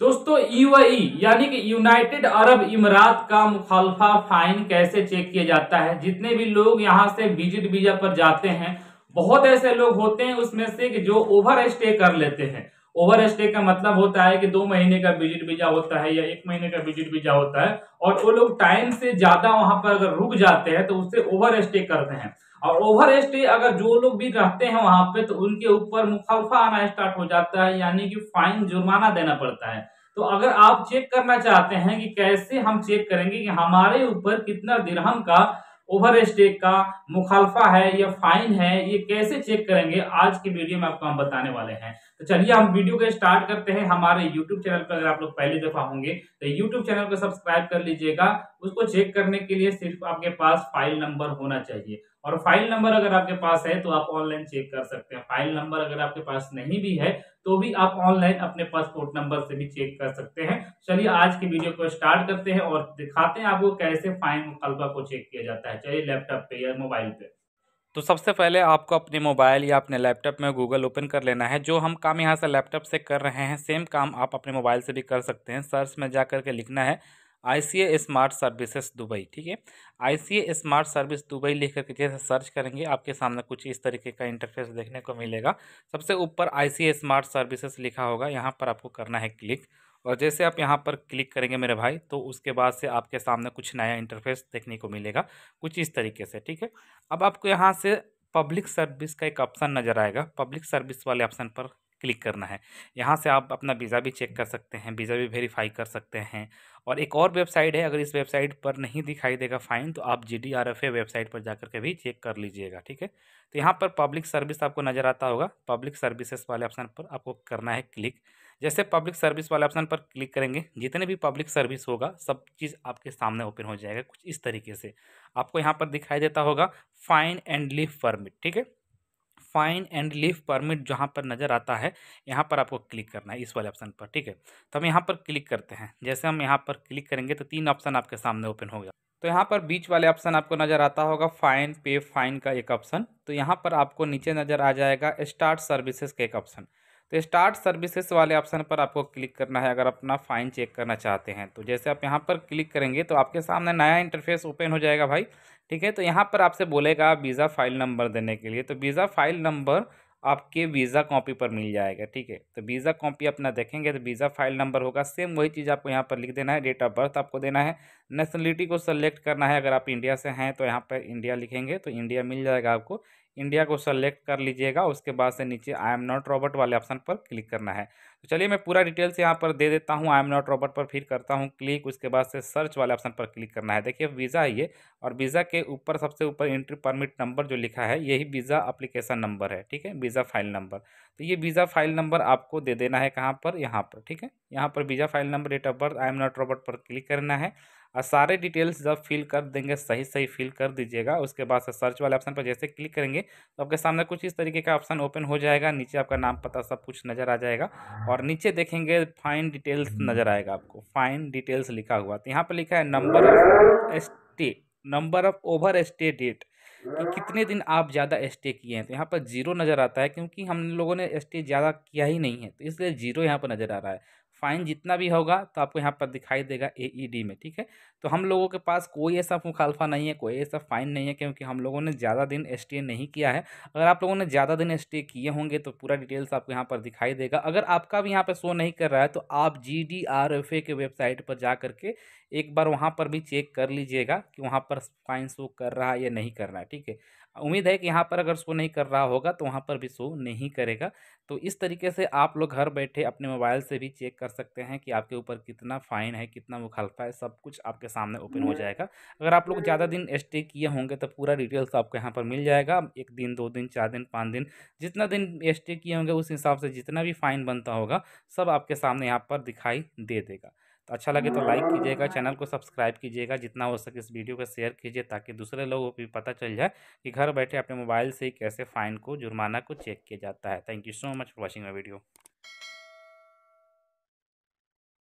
दोस्तों UAE e e, यानी कि यूनाइटेड अरब इमारात का मुखालफा फाइन कैसे चेक किया जाता है जितने भी लोग यहाँ से विजिट वीजा पर जाते हैं बहुत ऐसे लोग होते हैं उसमें से कि जो ओवर स्टे कर लेते हैं ओवर स्टे का मतलब होता है कि दो महीने का विजिट वीजा होता है या एक महीने का विजिट वीजा होता है और वो लोग टाइम से ज्यादा वहां पर अगर रुक जाते हैं तो उससे ओवर स्टे करते हैं और ओवर स्टे अगर जो लोग भी रहते हैं वहां पे तो उनके ऊपर मुखालफा आना स्टार्ट हो जाता है यानी कि फाइन जुर्माना देना पड़ता है तो अगर आप चेक करना चाहते हैं कि कैसे हम चेक करेंगे कि हमारे ऊपर कितना दिरहम का ओवर स्टे का मुखालफा है या फाइन है ये कैसे चेक करेंगे आज की वीडियो में आपको हम बताने वाले हैं तो चलिए हम वीडियो को स्टार्ट करते हैं हमारे यूट्यूब चैनल पर अगर आप लोग पहली दफा होंगे तो यूट्यूब चैनल को सब्सक्राइब कर लीजिएगा उसको चेक करने के लिए सिर्फ आपके पास फाइल नंबर होना चाहिए और फाइल नंबर अगर आपके पास है तो आप ऑनलाइन चेक कर सकते हैं फाइल नंबर अगर आपके पास नहीं भी है तो भी आप ऑनलाइन अपने पासपोर्ट नंबर से भी चेक कर सकते हैं चलिए आज की वीडियो को स्टार्ट करते हैं और दिखाते हैं आपको कैसे फाइन मुकलबा को चेक किया जाता है चलिए लैपटॉप पे या मोबाइल पे तो सबसे पहले आपको अपने मोबाइल या अपने लैपटॉप में गूगल ओपन कर लेना है जो हम काम यहाँ से लैपटॉप से कर रहे हैं सेम काम आप अपने मोबाइल से भी कर सकते हैं सर्च में जा करके लिखना है I C A smart services Dubai ठीक है I C A smart service Dubai लिख करके जैसे सर्च करेंगे आपके सामने कुछ इस तरीके का इंटरफेस देखने को मिलेगा सबसे ऊपर आई सी ए स्मार्ट सर्विसेस लिखा होगा यहाँ पर आपको करना है क्लिक और जैसे आप यहाँ पर क्लिक करेंगे मेरे भाई तो उसके बाद से आपके सामने कुछ नया इंटरफेस देखने को मिलेगा कुछ इस तरीके से ठीक है अब आपको यहाँ से पब्लिक सर्विस का एक ऑप्शन नज़र आएगा पब्लिक सर्विस वाले ऑप्शन पर क्लिक करना है यहाँ से आप अपना वीज़ा भी चेक कर सकते हैं वीज़ा भी वेरीफाई कर सकते हैं और एक और वेबसाइट है अगर इस वेबसाइट पर नहीं दिखाई देगा फाइन तो आप G D R F A website पर जाकर के भी चेक कर लीजिएगा ठीक है तो यहाँ पर पब्लिक सर्विस आपको नज़र आता होगा पब्लिक सर्विसेज वाले ऑप्शन पर आपको करना है क्लिक जैसे पब्लिक सर्विस वाले ऑप्शन पर क्लिक करेंगे जितने भी पब्लिक सर्विस होगा सब चीज़ आपके सामने ओपन हो जाएगा कुछ इस तरीके से आपको यहाँ पर दिखाई देता होगा फाइन एंड लीव परमिट ठीक है फाइन एंड लीफ परमिट जहाँ पर नज़र आता है यहाँ पर आपको क्लिक करना है इस वाले ऑप्शन पर ठीक है तो हम यहाँ पर क्लिक करते हैं जैसे हम यहाँ पर क्लिक करेंगे तो तीन ऑप्शन आपके सामने ओपन हो गया तो यहाँ पर बीच वाले ऑप्शन आपको नज़र आता होगा फाइन पे फाइन का एक ऑप्शन तो यहाँ पर आपको नीचे नज़र आ जाएगा स्टार्ट सर्विसेज का एक ऑप्शन तो स्टार्ट सर्विसेज वाले ऑप्शन पर आपको क्लिक करना है अगर अपना फ़ाइन चेक करना चाहते हैं तो जैसे आप यहाँ पर क्लिक करेंगे तो आपके सामने नया इंटरफेस ओपन हो जाएगा भाई ठीक है तो यहाँ पर आपसे बोलेगा वीज़ा फाइल नंबर देने के लिए तो वीज़ा फाइल नंबर आपके वीज़ा कॉपी पर मिल जाएगा ठीक है तो वीज़ा कॉपी अपना देखेंगे तो वीज़ा फाइल नंबर होगा सेम वही चीज़ आपको यहाँ पर लिख देना है डेट ऑफ बर्थ आपको देना है नेशनलिटी को सेलेक्ट करना है अगर आप इंडिया से हैं तो यहाँ पर इंडिया लिखेंगे तो इंडिया मिल जाएगा आपको इंडिया को सेलेक्ट कर लीजिएगा उसके बाद से नीचे आई एम नॉट रॉबर्ट वाले ऑप्शन पर क्लिक करना है तो चलिए मैं पूरा डिटेल्स यहाँ पर दे देता हूँ आई एम नॉट रॉबर्ट पर फिर करता हूँ क्लिक उसके बाद से सर्च वाले ऑप्शन पर क्लिक करना है देखिए वीज़ा है ये और वीज़ा के ऊपर सबसे ऊपर एंट्री परमिट नंबर जो लिखा है यही वीज़ा अप्लीकेशन नंबर है ठीक है वीज़ा फाइल नंबर तो ये वीज़ा फाइल नंबर आपको दे देना है कहाँ पर यहाँ पर ठीक है यहाँ पर visa file number date of birth I am not robot पर क्लिक करना है और सारे डिटेल्स जब फिल कर देंगे सही सही फिल कर दीजिएगा उसके बाद सर्च वाले ऑप्शन पर जैसे क्लिक करेंगे तो आपके सामने कुछ इस तरीके का ऑप्शन ओपन हो जाएगा नीचे आपका नाम पता सब कुछ नज़र आ जाएगा और नीचे देखेंगे फाइन डिटेल्स नज़र हम्म। आएगा आपको फाइन डिटेल्स लिखा हुआ तो यहाँ पर लिखा है number of stay number of over stay date कि कितने दिन आप ज़्यादा स्टे किए हैं तो यहाँ पर जीरो नज़र आता है क्योंकि हम लोगों ने स्टे ज़्यादा किया ही नहीं है तो इसलिए जीरो यहाँ पर नज़र आ रहा है फ़ाइन जितना भी होगा तो आपको यहाँ पर दिखाई देगा ए e में ठीक है तो हम लोगों के पास कोई ऐसा मुखालफा नहीं है कोई ऐसा फ़ाइन नहीं है क्योंकि हम लोगों ने ज़्यादा दिन स्टे नहीं किया है अगर आप लोगों ने ज़्यादा दिन स्टे किए होंगे तो पूरा डिटेल्स आपको यहाँ पर दिखाई देगा अगर आपका भी यहाँ पर शो नहीं कर रहा है तो आप जी के वेबसाइट पर जा करके एक बार वहाँ पर भी चेक कर लीजिएगा कि वहाँ पर फ़ाइन शो कर रहा है या नहीं कर रहा है ठीक है उम्मीद है कि यहाँ पर अगर शो नहीं कर रहा होगा तो वहाँ पर भी शो नहीं करेगा तो इस तरीके से आप लोग घर बैठे अपने मोबाइल से भी चेक कर सकते हैं कि आपके ऊपर कितना फ़ाइन है कितना मुखालफा है सब कुछ आपके सामने ओपन हो हम्म। जाएगा अगर आप लोग ज़्यादा हम्म। दिन स्टे किए होंगे तो पूरा डिटेल्स आपको यहाँ पर मिल जाएगा एक दिन दो दिन चार दिन पाँच दिन जितना दिन स्टे किए होंगे उस हिसाब से जितना भी फ़ाइन बनता होगा सब आपके सामने यहाँ पर दिखाई दे देगा तो अच्छा लगे तो लाइक कीजिएगा चैनल को सब्सक्राइब कीजिएगा जितना हो सके इस वीडियो को शेयर कीजिए ताकि दूसरे लोगों को भी पता चल जाए कि घर बैठे अपने मोबाइल से ही कैसे फ़ाइन को जुर्माना को चेक किया जाता है thank you so much for watching my video